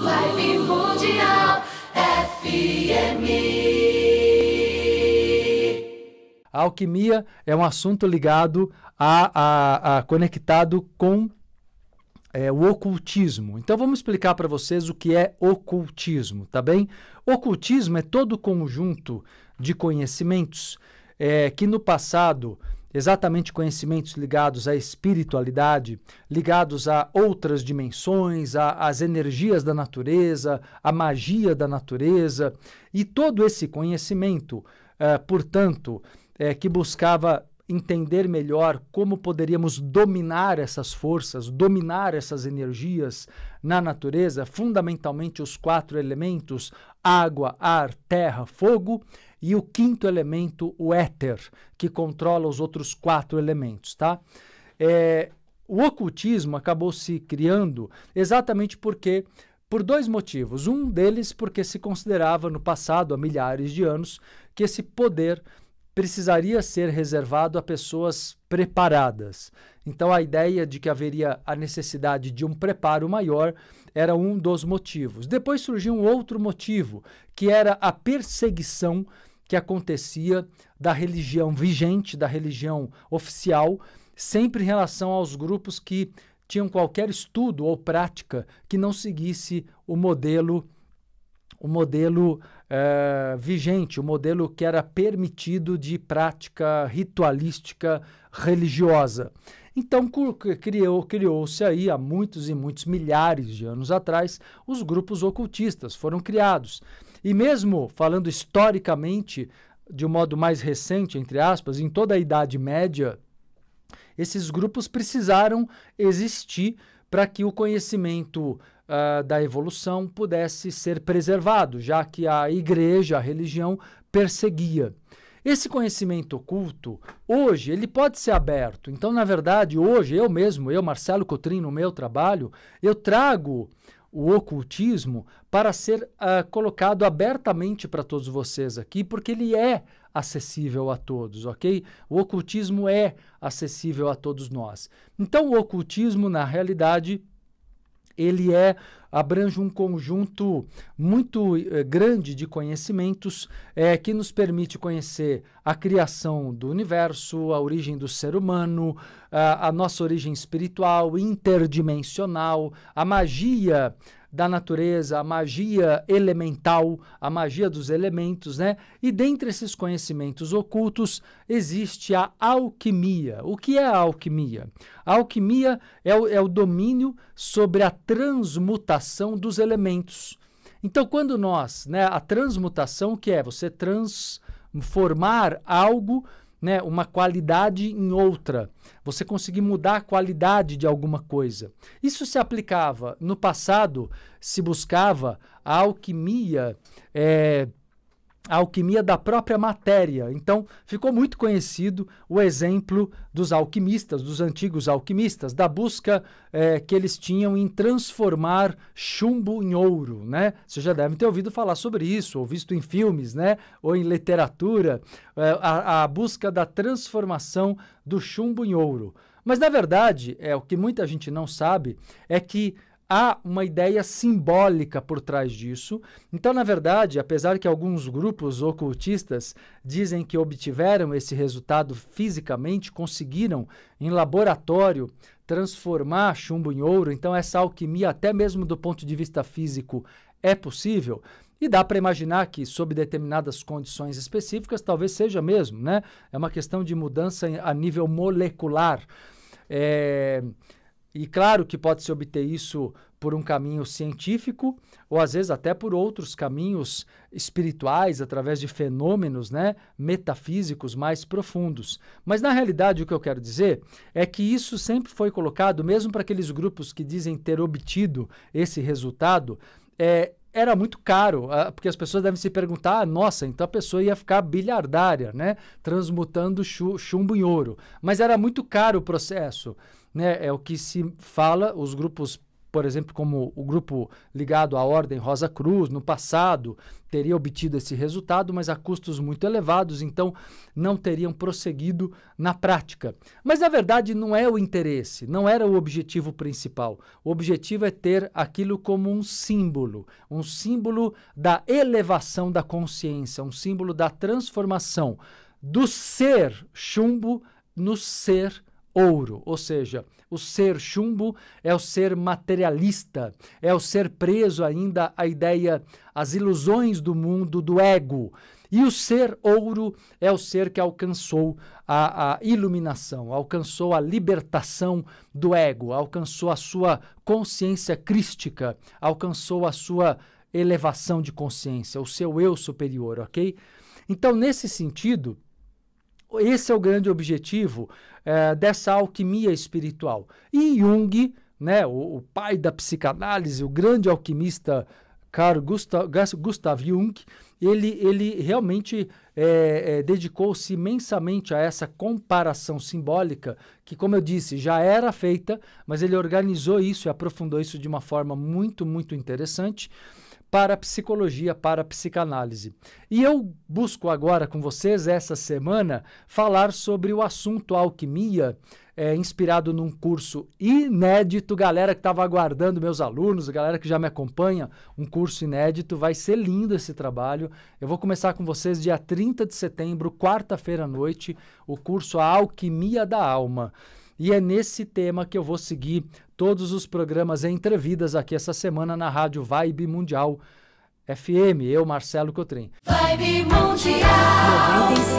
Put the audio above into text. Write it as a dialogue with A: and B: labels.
A: Live Mundial FM. A alquimia é um assunto ligado a, a, a conectado com é, o ocultismo. Então vamos explicar para vocês o que é ocultismo, tá bem? Ocultismo é todo conjunto de conhecimentos é, que no passado exatamente conhecimentos ligados à espiritualidade, ligados a outras dimensões, às energias da natureza, à magia da natureza, e todo esse conhecimento, é, portanto, é, que buscava entender melhor como poderíamos dominar essas forças, dominar essas energias na natureza, fundamentalmente os quatro elementos água, ar, terra, fogo e o quinto elemento, o éter, que controla os outros quatro elementos, tá? É, o ocultismo acabou se criando exatamente porque por dois motivos. Um deles porque se considerava no passado, há milhares de anos, que esse poder precisaria ser reservado a pessoas preparadas. Então a ideia de que haveria a necessidade de um preparo maior era um dos motivos. Depois surgiu um outro motivo, que era a perseguição que acontecia da religião vigente, da religião oficial, sempre em relação aos grupos que tinham qualquer estudo ou prática que não seguisse o modelo o modelo é, vigente, o modelo que era permitido de prática ritualística religiosa. Então criou, criou-se aí há muitos e muitos milhares de anos atrás os grupos ocultistas foram criados. E mesmo falando historicamente, de um modo mais recente, entre aspas, em toda a Idade Média, esses grupos precisaram existir para que o conhecimento uh, da evolução pudesse ser preservado, já que a igreja, a religião, perseguia. Esse conhecimento oculto, hoje, ele pode ser aberto. Então, na verdade, hoje, eu mesmo, eu, Marcelo Cotrim, no meu trabalho, eu trago o ocultismo para ser uh, colocado abertamente para todos vocês aqui, porque ele é acessível a todos, ok? O ocultismo é acessível a todos nós. Então, o ocultismo, na realidade, ele é abrange um conjunto muito eh, grande de conhecimentos eh, que nos permite conhecer a criação do universo, a origem do ser humano, a, a nossa origem espiritual, interdimensional, a magia da natureza, a magia elemental, a magia dos elementos, né? E dentre esses conhecimentos ocultos existe a alquimia. O que é a alquimia? A alquimia é o, é o domínio sobre a transmutação dos elementos. Então, quando nós, né, a transmutação, que é você transformar algo né, uma qualidade em outra, você conseguir mudar a qualidade de alguma coisa. Isso se aplicava no passado, se buscava a alquimia. É, a alquimia da própria matéria. Então, ficou muito conhecido o exemplo dos alquimistas, dos antigos alquimistas, da busca eh, que eles tinham em transformar chumbo em ouro, né? Você já deve ter ouvido falar sobre isso, ou visto em filmes, né? Ou em literatura, eh, a, a busca da transformação do chumbo em ouro. Mas, na verdade, é o que muita gente não sabe é que há uma ideia simbólica por trás disso. Então, na verdade, apesar que alguns grupos ocultistas dizem que obtiveram esse resultado fisicamente, conseguiram em laboratório transformar chumbo em ouro, então essa alquimia, até mesmo do ponto de vista físico, é possível. E dá para imaginar que, sob determinadas condições específicas, talvez seja mesmo, né? É uma questão de mudança a nível molecular. É, e claro que pode-se obter isso por um caminho científico ou às vezes até por outros caminhos espirituais, através de fenômenos né, metafísicos mais profundos. Mas na realidade, o que eu quero dizer é que isso sempre foi colocado, mesmo para aqueles grupos que dizem ter obtido esse resultado, é, era muito caro, ah, porque as pessoas devem se perguntar, ah, nossa, então a pessoa ia ficar bilhardária, né? Transmutando chumbo em ouro. Mas era muito caro o processo né, é o que se fala, os grupos, por exemplo, como o grupo ligado à Ordem Rosa Cruz, no passado, teria obtido esse resultado, mas a custos muito elevados, então não teriam prosseguido na prática. Mas na verdade não é o interesse, não era o objetivo principal. O objetivo é ter aquilo como um símbolo, um símbolo da elevação da consciência, um símbolo da transformação do ser chumbo no ser ouro, ou seja, o ser chumbo é o ser materialista, é o ser preso ainda à ideia, às ilusões do mundo do ego. E o ser ouro é o ser que alcançou a, a iluminação, alcançou a libertação do ego, alcançou a sua consciência crística, alcançou a sua elevação de consciência, o seu eu superior, ok? Então, nesse sentido, esse é o grande objetivo é, dessa alquimia espiritual. E Jung, né, o, o, pai da psicanálise, o grande alquimista Carl Gustav, Gustav Jung, ele, ele realmente é, é, dedicou-se imensamente a essa comparação simbólica, que, como eu disse, já era feita, mas ele organizou isso e aprofundou isso de uma forma muito, muito interessante para a psicologia, para a psicanálise. E eu busco agora com vocês, essa semana, falar sobre o assunto alquimia, é, inspirado num curso inédito. Galera que estava aguardando, meus alunos, galera que já me acompanha, um curso inédito. Vai ser lindo esse trabalho. Eu vou começar com vocês dia 30 de setembro, quarta-feira à noite, o curso A Alquimia da Alma. E é nesse tema que eu vou seguir todos os programas entrevidas aqui essa semana na Rádio Vibe Mundial FM. Eu, Marcelo Cotrim. Vibe Mundial.